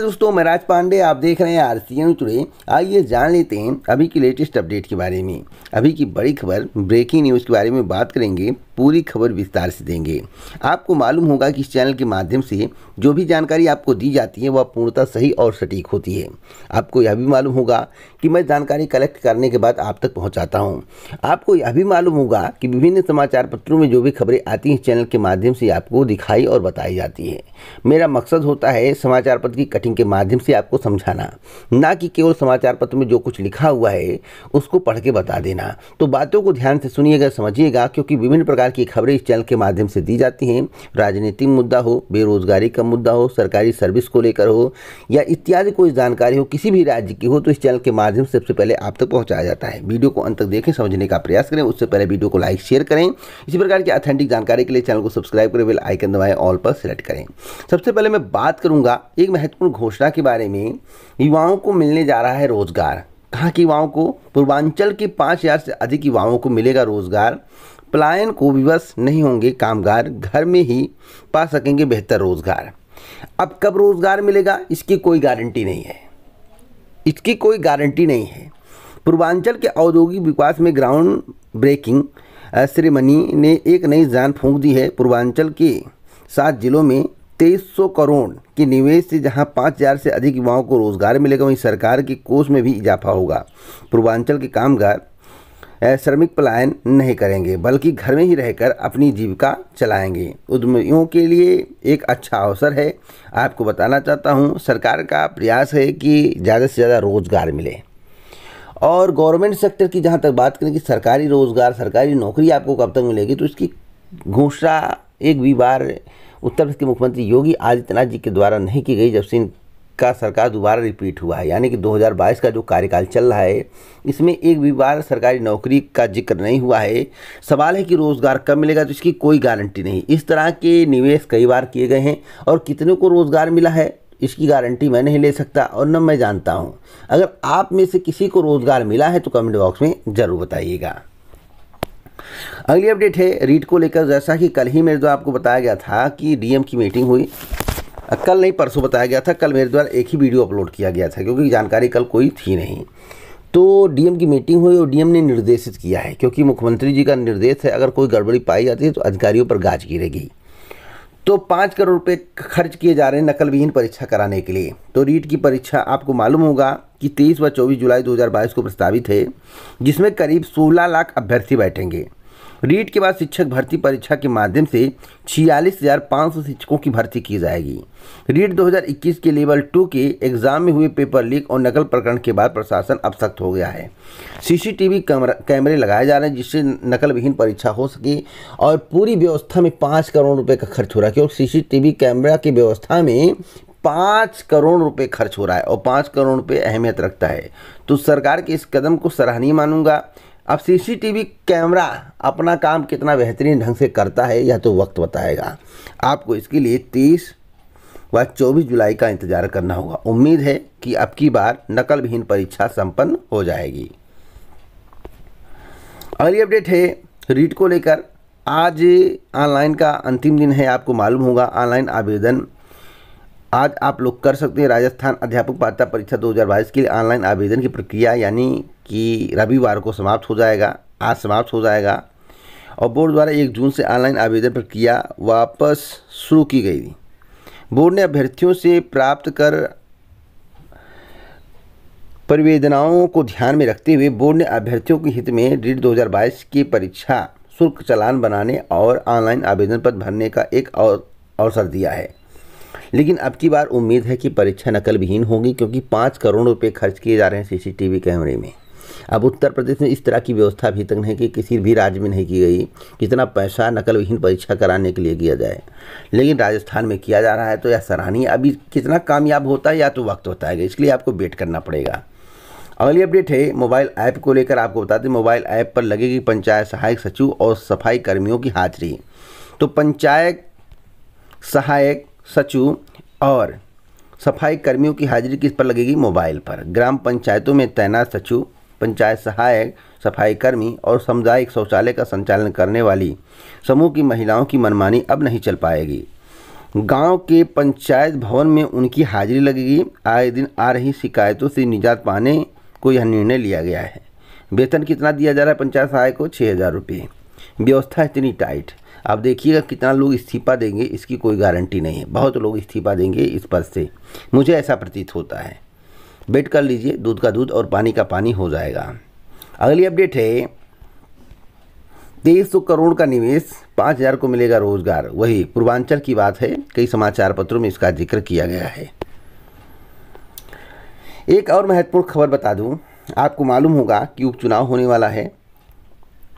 दोस्तों मैं राज पांडे आप देख रहे हैं आर सी एन टुडे आइए जान लेते हैं अभी की लेटेस्ट अपडेट के बारे में अभी की बड़ी खबर ब्रेकिंग न्यूज़ के बारे में बात करेंगे पूरी खबर विस्तार से देंगे आपको मालूम होगा कि इस चैनल के माध्यम से जो भी जानकारी आपको दी जाती है वह पूर्णतः सही और सटीक होती है आपको यह भी मालूम होगा कि मैं जानकारी कलेक्ट करने के बाद आप तक पहुँचाता हूँ आपको यह भी मालूम होगा कि विभिन्न समाचार पत्रों में जो भी खबरें आती हैं चैनल के माध्यम से आपको दिखाई और बताई जाती है मेरा मकसद होता है समाचार पत्र की राइटिंग के माध्यम से आपको समझाना ना कि केवल समाचार पत्र में जो कुछ लिखा हुआ है उसको पढ़ के बता देना तो बातों को ध्यान से सुनिएगा समझिएगा क्योंकि विभिन्न प्रकार की खबरें इस चैनल के माध्यम से दी जाती हैं राजनीतिक मुद्दा हो बेरोजगारी का मुद्दा हो सरकारी सर्विस को लेकर हो या इत्यादि कोई जानकारी हो किसी भी राज्य की हो तो इस चैनल के माध्यम से सबसे पहले आप तक पहुँचाया जाता है वीडियो को अंत तक देखें समझने का प्रयास करें उससे पहले वीडियो को लाइक शेयर करें इसी प्रकार की अथेंटिक जानकारी के लिए चैनल को सब्सक्राइब करें बेल आइकन दबाएं ऑल पर सेलेक्ट करें सबसे पहले मैं बात करूंगा एक महत्वपूर्ण घोषणा के बारे में युवाओं को मिलने जा रहा है रोजगार कहाँ के युवाओं को पूर्वांचल के पाँच हज़ार से अधिक युवाओं को मिलेगा रोजगार पलायन को विवश नहीं होंगे कामगार घर में ही पा सकेंगे बेहतर रोजगार अब कब रोजगार मिलेगा इसकी कोई गारंटी नहीं है इसकी कोई गारंटी नहीं है पूर्वांचल के औद्योगिक विकास में ग्राउंड ब्रेकिंग श्रीमनी ने एक नई जान फूंक दी है पूर्वांचल के सात जिलों में 2300 करोड़ के निवेश से जहां 5000 से अधिक युवाओं को रोजगार मिलेगा वहीं सरकार के कोष में भी इजाफा होगा पूर्वांचल के कामगार श्रमिक पलायन नहीं करेंगे बल्कि घर में ही रहकर अपनी जीविका चलाएंगे उद्यमियों के लिए एक अच्छा अवसर है आपको बताना चाहता हूँ सरकार का प्रयास है कि ज़्यादा से ज़्यादा रोज़गार मिले और गवर्नमेंट सेक्टर की जहाँ तक बात करें कि सरकारी रोज़गार सरकारी नौकरी आपको कब तक मिलेगी तो इसकी घोषणा एक भी बार उत्तर प्रदेश के मुख्यमंत्री योगी आदित्यनाथ जी के द्वारा नहीं की गई जब से का सरकार दोबारा रिपीट हुआ है यानी कि 2022 का जो कार्यकाल चल रहा है इसमें एक भी बार सरकारी नौकरी का जिक्र नहीं हुआ है सवाल है कि रोज़गार कब मिलेगा तो इसकी कोई गारंटी नहीं इस तरह के निवेश कई बार किए गए हैं और कितने को रोज़गार मिला है इसकी गारंटी मैं नहीं ले सकता और न मैं जानता हूँ अगर आप में से किसी को रोज़गार मिला है तो कमेंट बॉक्स में ज़रूर बताइएगा अगली अपडेट है रीट को लेकर जैसा कि कल ही मेरे द्वारा आपको बताया गया था कि डीएम की मीटिंग हुई कल नहीं परसों बताया गया था कल मेरे द्वारा एक ही वीडियो अपलोड किया गया था क्योंकि जानकारी कल कोई थी नहीं तो डीएम की मीटिंग हुई और डीएम ने निर्देशित किया है क्योंकि मुख्यमंत्री जी का निर्देश है अगर कोई गड़बड़ी पाई जाती है तो अधिकारियों पर गाज गिरेगी तो पाँच करोड़ रुपये खर्च किए जा रहे हैं नकलविहीन परीक्षा कराने के लिए तो रीट की परीक्षा आपको मालूम होगा कि 23 व 24 जुलाई 2022 को प्रस्तावित है जिसमें करीब 16 लाख अभ्यर्थी बैठेंगे रीट के बाद शिक्षक भर्ती परीक्षा के माध्यम से छियालीस हज़ार पाँच सौ शिक्षकों की भर्ती की जाएगी रीट 2021 के लेवल टू के एग्जाम में हुए पेपर लीक और नकल प्रकरण के बाद प्रशासन अब सख्त हो गया है सीसीटीवी कैमरे लगाए जा रहे हैं जिससे नकल विहीन परीक्षा हो सके और पूरी व्यवस्था में पाँच करोड़ रुपये का खर्च हो रहा है क्योंकि सी सी कैमरा की व्यवस्था में पाँच करोड़ रुपए खर्च हो रहा है और पाँच करोड़ रुपए अहमियत रखता है तो सरकार के इस कदम को सराहनीय मानूंगा अब सीसीटीवी कैमरा अपना काम कितना बेहतरीन ढंग से करता है यह तो वक्त बताएगा आपको इसके लिए तीस व चौबीस जुलाई का इंतजार करना होगा उम्मीद है कि अब की बार नकलविहीन परीक्षा संपन्न हो जाएगी अगली अपडेट है रीट को लेकर आज ऑनलाइन का अंतिम दिन है आपको मालूम होगा ऑनलाइन आवेदन आज आप लोग कर सकते हैं राजस्थान अध्यापक पात्रता परीक्षा 2022 के लिए ऑनलाइन आवेदन की प्रक्रिया यानी कि रविवार को समाप्त हो जाएगा आज समाप्त हो जाएगा और बोर्ड द्वारा एक जून से ऑनलाइन आवेदन प्रक्रिया वापस शुरू की गई थी बोर्ड ने अभ्यर्थियों से प्राप्त कर परिवेदनाओं को ध्यान में रखते हुए बोर्ड ने अभ्यर्थियों के हित में डेट 2022 की परीक्षा शुल्क चलान बनाने और ऑनलाइन आवेदन पत्र भरने का एक अवसर दिया है लेकिन अब की बार उम्मीद है कि परीक्षा नकल विहीन होगी क्योंकि पाँच करोड़ रुपये खर्च किए जा रहे हैं सीसीटीवी कैमरे में अब उत्तर प्रदेश में इस तरह की व्यवस्था अभी तक नहीं कि किसी भी राज्य में नहीं की गई कितना पैसा नकल विहीन परीक्षा कराने के लिए किया जाए लेकिन राजस्थान में किया जा रहा है तो यह सराहनीय अभी कितना कामयाब होता है या तो वक्त बताएगा इसलिए आपको वेट करना पड़ेगा अगली अपडेट है मोबाइल ऐप को लेकर आपको बताते हैं मोबाइल ऐप पर लगेगी पंचायत सहायक सचिव और सफाई कर्मियों की हाजिरी तो पंचायत सहायक सचिव और सफाई कर्मियों की हाजिरी किस पर लगेगी मोबाइल पर ग्राम पंचायतों में तैनात सचिव पंचायत सहायक सफाई कर्मी और सामुदायिक शौचालय का संचालन करने वाली समूह की महिलाओं की मनमानी अब नहीं चल पाएगी गांव के पंचायत भवन में उनकी हाजिरी लगेगी आए दिन आ रही शिकायतों से निजात पाने को यह निर्णय लिया गया है वेतन कितना दिया जा रहा है पंचायत सहायक को छः हज़ार रुपये व्यवस्था इतनी टाइट आप देखिएगा कितना लोग इस्तीफा देंगे इसकी कोई गारंटी नहीं है बहुत लोग इस्तीफा देंगे इस पद से मुझे ऐसा प्रतीत होता है वेट कर लीजिए दूध का दूध और पानी का पानी हो जाएगा अगली अपडेट है तेईस सौ करोड़ का निवेश पाँच हज़ार को मिलेगा रोजगार वही पूर्वांचल की बात है कई समाचार पत्रों में इसका जिक्र किया गया है एक और महत्वपूर्ण खबर बता दूं आपको मालूम होगा कि उपचुनाव होने वाला है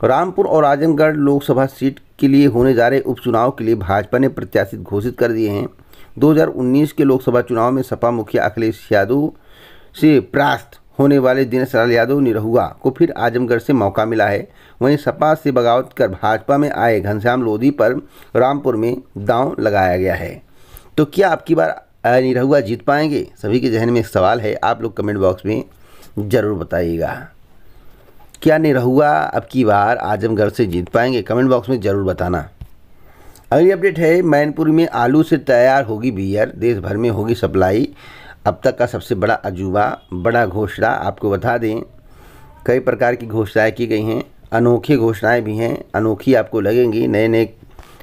रामपुर और आजमगढ़ लोकसभा सीट के लिए होने जा रहे उपचुनाव के लिए भाजपा ने प्रत्याशित घोषित कर दिए हैं 2019 के लोकसभा चुनाव में सपा मुखिया अखिलेश यादव से प्रास्त होने वाले दिनेश लाल यादव निरहुआ को फिर आजमगढ़ से मौका मिला है वहीं सपा से बगावत कर भाजपा में आए घनश्याम लोधी पर रामपुर में दांव लगाया गया है तो क्या आपकी बार निरहुआ जीत पाएंगे सभी के जहन में एक सवाल है आप लोग कमेंट बॉक्स में ज़रूर बताइएगा क्या निरहुआ अब की बार आजमगढ़ से जीत पाएंगे कमेंट बॉक्स में ज़रूर बताना अगली अपडेट है मैनपुर में आलू से तैयार होगी बियर देश भर में होगी सप्लाई अब तक का सबसे बड़ा अजूबा बड़ा घोषणा आपको बता दें कई प्रकार की घोषणाएँ की गई हैं अनोखी घोषणाएँ भी हैं अनोखी आपको लगेंगी नए नए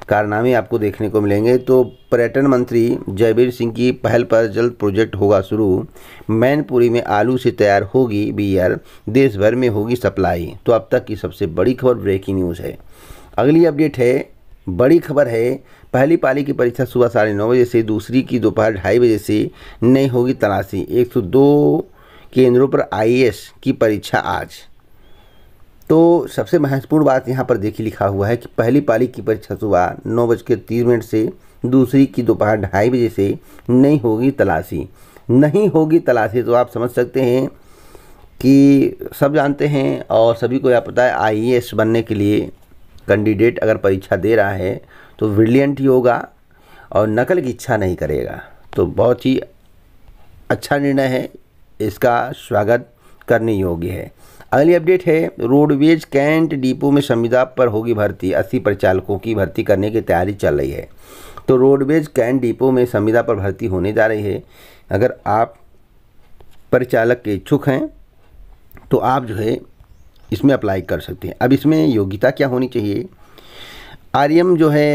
कारनामे आपको देखने को मिलेंगे तो पर्यटन मंत्री जयवीर सिंह की पहल पर जल्द प्रोजेक्ट होगा शुरू मैनपुरी में आलू से तैयार होगी बियर e देश भर में होगी सप्लाई तो अब तक की सबसे बड़ी खबर ब्रेकिंग न्यूज़ है अगली अपडेट है बड़ी खबर है पहली पाली की परीक्षा सुबह साढ़े नौ बजे से दूसरी की दोपहर ढाई बजे से नहीं होगी तलाशी एक सौ दो केंद्रों पर आईएएस e की परीक्षा आज तो सबसे महत्वपूर्ण बात यहाँ पर देखिए लिखा हुआ है कि पहली पाली की परीक्षा सुबह नौ बज के तीस मिनट से दूसरी की दोपहर ढाई बजे से नहीं होगी तलाशी नहीं होगी तलाशी तो आप समझ सकते हैं कि सब जानते हैं और सभी को यह पता है आईएएस बनने के लिए कैंडिडेट अगर परीक्षा दे रहा है तो ब्रिलियंट ही होगा और नकल की इच्छा नहीं करेगा तो बहुत ही अच्छा निर्णय है इसका स्वागत करने योग्य है अगली अपडेट है रोडवेज कैंट डिपो में संविदा पर होगी भर्ती अस्सी परिचालकों की भर्ती करने की तैयारी चल रही है तो रोडवेज कैंट डिपो में संविदा पर भर्ती होने जा रही है अगर आप परिचालक के इच्छुक हैं तो आप जो है इसमें अप्लाई कर सकते हैं अब इसमें योग्यता क्या होनी चाहिए आर्यम जो है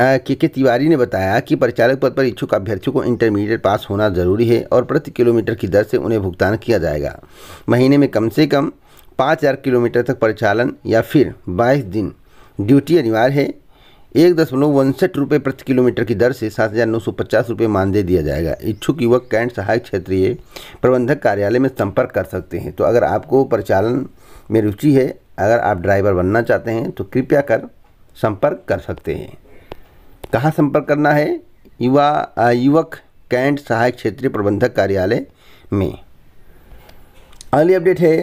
के के तिवारी ने बताया कि परिचालक पद पर इच्छुक अभ्यर्थियों को इंटरमीडिएट पास होना जरूरी है और प्रति किलोमीटर की दर से उन्हें भुगतान किया जाएगा महीने में कम से कम पाँच हज़ार किलोमीटर तक परिचालन या फिर बाईस दिन ड्यूटी अनिवार्य है एक दशमलव उनसठ रुपये प्रति किलोमीटर की दर से सात हज़ार नौ सौ पचास रुपये मानदेय दिया जाएगा इच्छुक युवक कैंट सहायक क्षेत्रीय प्रबंधक कार्यालय में संपर्क कर सकते हैं तो अगर आपको परिचालन में रुचि है अगर आप ड्राइवर बनना चाहते हैं तो कृपया कर संपर्क कर सकते हैं कहाँ संपर्क करना है युवा युवक कैंट सहायक क्षेत्रीय प्रबंधक कार्यालय में अगली अपडेट है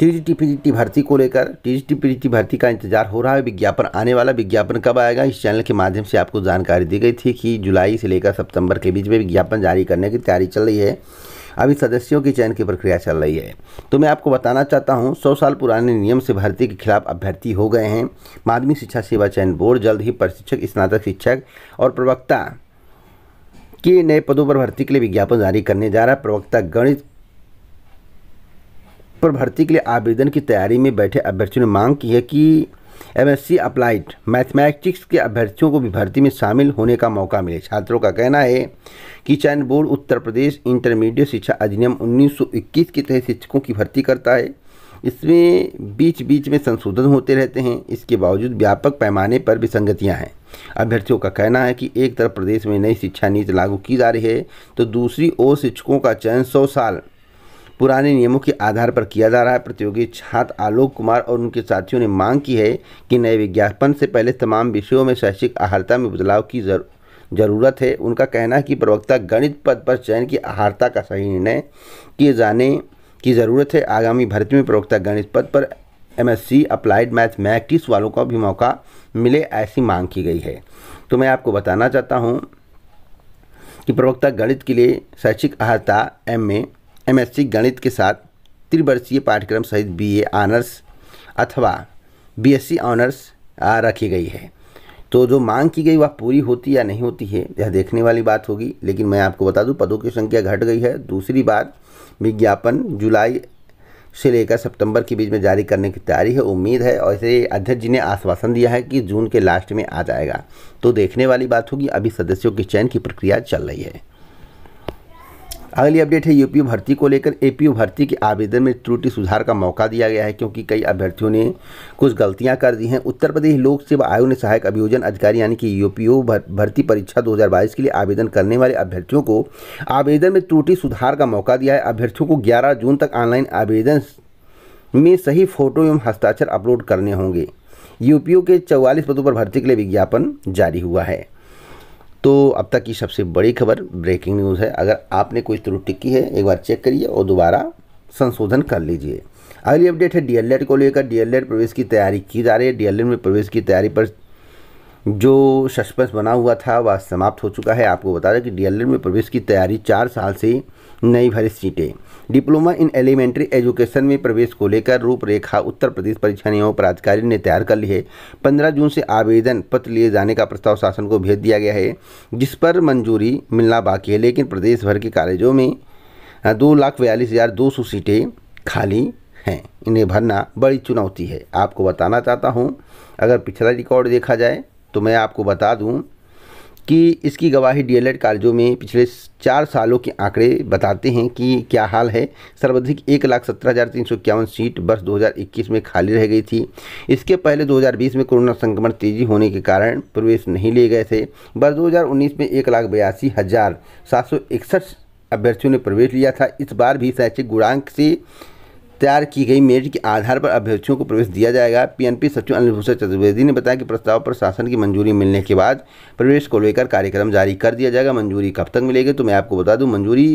T G T P G T भर्ती को लेकर T G T P G T भर्ती का इंतजार हो रहा है विज्ञापन आने वाला विज्ञापन कब आएगा इस चैनल के माध्यम से आपको जानकारी दी गई थी कि जुलाई से लेकर सितंबर के बीच में विज्ञापन जारी करने की तैयारी चल रही है अभी सदस्यों की चयन की प्रक्रिया चल रही है तो मैं आपको बताना चाहता हूँ सौ साल पुराने नियम से भर्ती के खिलाफ अभ्यर्थी हो गए हैं माध्यमिक शिक्षा सेवा चयन बोर्ड जल्द ही प्रशिक्षक स्नातक शिक्षक और प्रवक्ता के नए पदों पर भर्ती के लिए विज्ञापन जारी करने जा रहा है प्रवक्ता गणित पर भर्ती के लिए आवेदन की तैयारी में बैठे अभ्यर्थियों ने मांग की है कि एमएससी अप्लाइड मैथमेटिक्स के अभ्यर्थियों को भी भर्ती में शामिल होने का मौका मिले छात्रों का कहना है कि चयन बोर्ड उत्तर प्रदेश इंटरमीडिएट शिक्षा अधिनियम 1921 के तहत शिक्षकों की भर्ती करता है इसमें बीच बीच में संशोधन होते रहते हैं इसके बावजूद व्यापक पैमाने पर विसंगतियाँ हैं अभ्यर्थियों का कहना है कि एक तरफ प्रदेश में नई शिक्षा नीति लागू की जा रही है तो दूसरी ओर शिक्षकों का चयन सौ साल पुराने नियमों के आधार पर किया जा रहा है प्रतियोगी छात्र आलोक कुमार और उनके साथियों ने मांग की है कि नए विज्ञापन से पहले तमाम विषयों में शैक्षिक आहारता में बदलाव की जरूरत ज़रूरत है उनका कहना है कि प्रवक्ता गणित पद पर चयन की आहारता का सही निर्णय किए जाने की ज़रूरत है आगामी भर्ती में प्रवक्ता गणित पद पर एम अप्लाइड मैथ वालों का भी मौका मिले ऐसी मांग की गई है तो मैं आपको बताना चाहता हूँ कि प्रवक्ता गणित के लिए शैक्षिक अहता एम में एमएससी गणित के साथ त्रिवर्षीय पाठ्यक्रम सहित बीए ऑनर्स अथवा बीएससी ऑनर्स रखी गई है तो जो मांग की गई वह पूरी होती या नहीं होती है यह देखने वाली बात होगी लेकिन मैं आपको बता दूं पदों की संख्या घट गई है दूसरी बात विज्ञापन जुलाई से लेकर सितंबर के बीच में जारी करने की तैयारी है उम्मीद है और इसे अध्यक्ष जी ने आश्वासन दिया है कि जून के लास्ट में आ जाएगा तो देखने वाली बात होगी अभी सदस्यों के चयन की प्रक्रिया चल रही है अगली अपडेट है यूपीओ भर्ती को लेकर एपीओ भर्ती के आवेदन में त्रुटि सुधार का मौका दिया गया है क्योंकि कई अभ्यर्थियों ने कुछ गलतियां कर दी हैं उत्तर प्रदेश लोक सेवा आयोग ने सहायक अभियोजन अधिकारी यानी कि यूपीओ भर्ती परीक्षा 2022 के लिए आवेदन करने वाले अभ्यर्थियों को आवेदन में त्रुटि सुधार का मौका दिया है अभ्यर्थियों को ग्यारह जून तक ऑनलाइन आवेदन में सही फोटो एवं हस्ताक्षर अपलोड करने होंगे यूपीओ के चौवालीस पदों पर भर्ती के लिए विज्ञापन जारी हुआ है तो अब तक की सबसे बड़ी खबर ब्रेकिंग न्यूज़ है अगर आपने कोई त्रुटि की है एक बार चेक करिए और दोबारा संशोधन कर लीजिए अगली अपडेट है डीएलएड e को लेकर डीएलएड e प्रवेश की तैयारी की जा रही है डीएलएड e में प्रवेश की तैयारी पर जो सस्पेंस बना हुआ था वह समाप्त हो चुका है आपको बता दें कि डी में प्रवेश की तैयारी चार साल से नई भरी सीटें डिप्लोमा इन एलिमेंट्री एजुकेशन में प्रवेश को लेकर रूपरेखा उत्तर प्रदेश परीक्षा नियमों प्राधिकारी ने तैयार कर ली है पंद्रह जून से आवेदन पत्र लिए जाने का प्रस्ताव शासन को भेज दिया गया है जिस पर मंजूरी मिलना बाकी है लेकिन प्रदेश भर के कॉलेजों में दो लाख बयालीस हज़ार दो सौ सीटें खाली हैं इन्हें भरना बड़ी चुनौती है आपको बताना चाहता हूँ अगर पिछला रिकॉर्ड देखा जाए तो मैं आपको बता दूं कि इसकी गवाही डीएलएड कार्यों में पिछले चार सालों के आंकड़े बताते हैं कि क्या हाल है सर्वाधिक एक लाख सत्रह हज़ार तीन सौ इक्यावन सीट वर्ष 2021 में खाली रह गई थी इसके पहले 2020 में कोरोना संक्रमण तेजी होने के कारण प्रवेश नहीं लिए गए थे वर्ष 2019 में एक लाख बयासी हज़ार सात सौ इकसठ अभ्यर्थियों ने प्रवेश लिया था इस बार भी शैक्षिक गुणांक से तैयार की गई मेरिट के आधार पर अभ्यर्थियों को प्रवेश दिया जाएगा पीएनपी सचिव अनिल भूषण चतुर्वेदी ने बताया कि प्रस्ताव पर शासन की मंजूरी मिलने के बाद प्रवेश को लेकर कार्यक्रम जारी कर दिया जाएगा मंजूरी कब तक मिलेगी तो मैं आपको बता दूं मंजूरी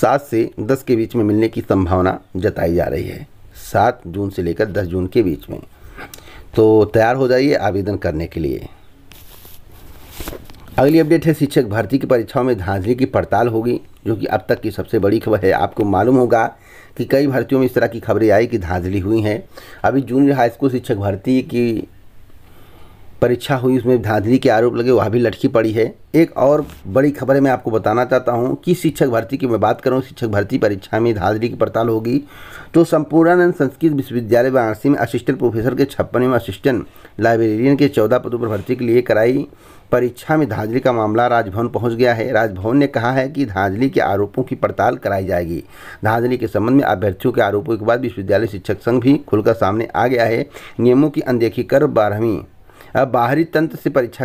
सात से दस के बीच में मिलने की संभावना जताई जा रही है सात जून से लेकर दस जून के बीच में तो तैयार हो जाइए आवेदन करने के लिए अगली अपडेट है शिक्षक भर्ती की परीक्षाओं में धांधली की पड़ताल होगी जो कि अब तक की सबसे बड़ी खबर है आपको मालूम होगा कि कई भर्तियों में इस तरह की खबरें आई कि धांधली हुई हैं अभी जूनियर हाई स्कूल शिक्षक भर्ती की परीक्षा हुई उसमें धांधली के आरोप लगे वहाँ भी लटकी पड़ी है एक और बड़ी खबर मैं आपको बताना चाहता हूँ कि शिक्षक भर्ती की मैं बात करूँ शिक्षक भर्ती परीक्षा में धांधली की पड़ताल होगी तो संपूर्णानंद संस्कृत विश्वविद्यालय वाराणसी में असिस्टेंट प्रोफेसर के छप्पनवें असिस्टेंट लाइब्रेरियन के चौदह पदों पर भर्ती के लिए कराई परीक्षा में धांधली का मामला राजभवन पहुंच गया है राजभवन ने कहा है कि धांधली के आरोपों की पड़ताल कराई जाएगी धांधली के संबंध में अभ्यर्थियों के आरोपों के बाद विश्वविद्यालय शिक्षक संघ भी खुलकर सामने आ गया है नियमों की अनदेखी कर बारहवीं बाहरी तंत्र से परीक्षा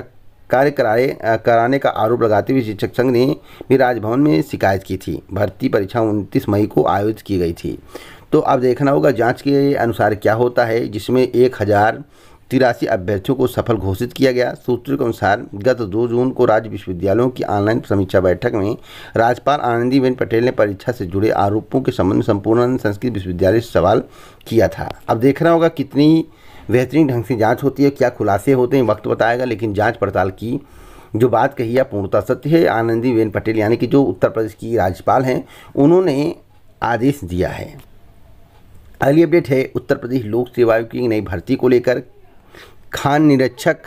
कार्य कराए कराने का आरोप लगाते हुए शिक्षक संघ ने भी राजभवन में शिकायत की थी भर्ती परीक्षा उनतीस मई को आयोजित की गई थी तो अब देखना होगा जांच के अनुसार क्या होता है जिसमें एक हज़ार तिरासी अभ्यर्थियों को सफल घोषित किया गया सूत्रों के अनुसार गत 2 जून को राज्य विश्वविद्यालयों की ऑनलाइन समीक्षा बैठक में राज्यपाल आनंदीबेन पटेल ने परीक्षा से जुड़े आरोपों के संबंध में संपूर्ण संस्कृत विश्वविद्यालय से सवाल किया था अब देखना होगा कितनी बेहतरीन ढंग से जाँच होती है क्या खुलासे होते हैं वक्त बताएगा लेकिन जाँच पड़ताल की जो बात कही है पूर्णता सत्य है आनंदी बेन पटेल यानी कि जो उत्तर प्रदेश की राज्यपाल हैं उन्होंने आदेश दिया है अगली अपडेट है उत्तर प्रदेश लोक सेवा आयोग की नई भर्ती को लेकर खान निरीक्षक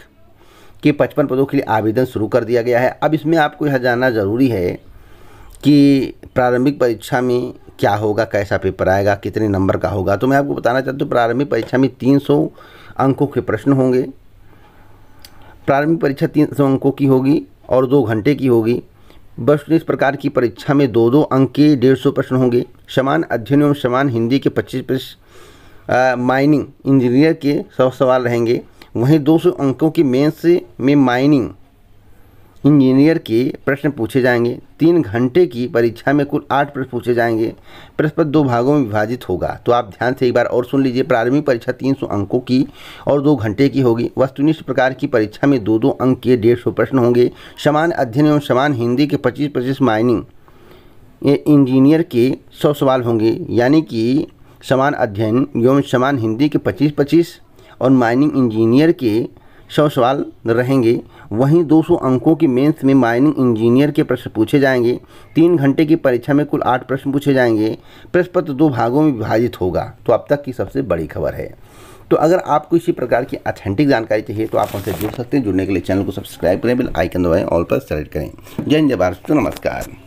के पचपन पदों के लिए आवेदन शुरू कर दिया गया है अब इसमें आपको यह जानना ज़रूरी है कि प्रारंभिक परीक्षा में क्या होगा कैसा पेपर आएगा कितने नंबर का होगा तो मैं आपको बताना चाहता हूँ प्रारंभिक परीक्षा में तीन अंकों के प्रश्न होंगे प्रारंभिक परीक्षा तीन अंकों की होगी और दो घंटे की होगी वस्तु इस प्रकार की परीक्षा में दो दो अंक के डेढ़ सौ प्रश्न होंगे समान अध्ययन एवं समान हिंदी के पच्चीस प्रश्न माइनिंग इंजीनियर के सौ सवाल रहेंगे वहीं दो सौ अंकों की मेंस में माइनिंग इंजीनियर के प्रश्न पूछे जाएंगे तीन घंटे की परीक्षा में कुल आठ प्रश्न पूछे जाएंगे प्रश्नपत्र दो भागों में विभाजित होगा तो आप ध्यान से एक बार और सुन लीजिए प्रारंभिक परीक्षा तीन सौ अंकों की और दो घंटे की होगी वस्तुनिष्ठ प्रकार की परीक्षा में दो दो अंक के डेढ़ सौ प्रश्न होंगे समान अध्ययन एवं समान हिंदी के पच्चीस पच्चीस माइनिंग इंजीनियर के सौ सवाल होंगे यानी कि समान अध्ययन एवं समान हिंदी के पच्चीस पच्चीस और माइनिंग इंजीनियर के सौ सवाल रहेंगे वहीं 200 अंकों की मेंस में माइनिंग इंजीनियर के प्रश्न पूछे जाएंगे तीन घंटे की परीक्षा में कुल आठ प्रश्न पूछे जाएंगे प्रश्न पत्र दो भागों में विभाजित होगा तो अब तक की सबसे बड़ी खबर है तो अगर आपको इसी प्रकार की ऑथेंटिक जानकारी चाहिए तो आप हमसे जुड़ सकते हैं जुड़ने के लिए चैनल को सब्सक्राइब करें बिल आइकन दबाएं ऑल पर सेलेक्ट करें जय जय भारत तो नमस्कार